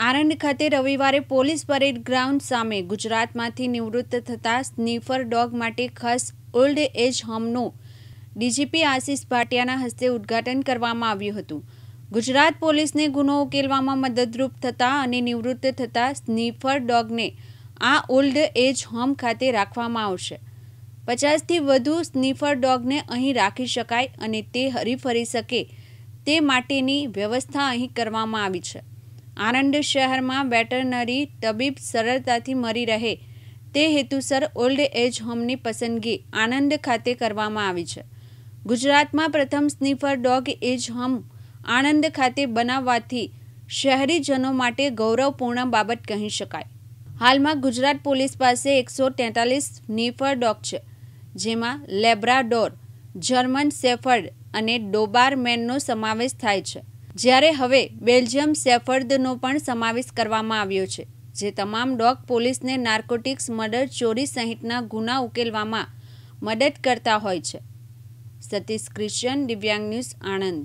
આણંદ ખાતે રવિવારે police parade ground સામે ગુજરાતમાંથી નિવૃત્ત થતા સ્નીફર ડોગ માટે ખાસ ઓલ્ડ એજ હોમનું ડીજીપી આશિષ ભાટિયાના હસ્તે ઉદ્ઘાટન કરવામાં આવ્યું હતું ગુજરાત પોલીસને ગુનો ઉકેલવામાં મદદરૂપ થતા અને નિવૃત્ત થતા સ્નીફર ડોગને આ ઓલ્ડ એજ હોમ ખાતે રાખવામાં આવશે પચાસથી વધુ સ્નીફર ડોગને અહીં રાખી શકાય અને તે હરીફરી શકે તે માટેની વ્યવસ્થા અહીં કરવામાં આવી છે આણંદ શહેરમાં વેટરનરી તબીબ સરળતાથી મરી રહે તે હેતુસર ઓલ્ડ એજ હોમની પસંદગી આણંદ ખાતે કરવામાં આવી છે ગુજરાતમાં પ્રથમ sniffer dog age home Anand ખાતે બનાવવાથી શહેરીજનો માટે ગૌરવપૂર્ણ બાબત કહી શકાય હાલમાં ગુજરાત પોલીસ પાસે એકસો તેતાલીસ સ્નીફર ડોગ છે જેમાં લેબ્રાડોર જર્મન સેફર્ડ અને ડોબારમેનનો સમાવેશ થાય છે જ્યારે હવે બેલ્જિયમ સેફર્ડનો પણ સમાવેશ કરવામાં આવ્યો છે જે તમામ ડોગ પોલીસને નાર્કોટિક્સ મર્ડર ચોરી સહિતના ગુના ઉકેલવામાં મદદ કરતા હોય છે સતીશ ક્રિશ્ચન દિવ્યાંગ ન્યૂઝ આણંદ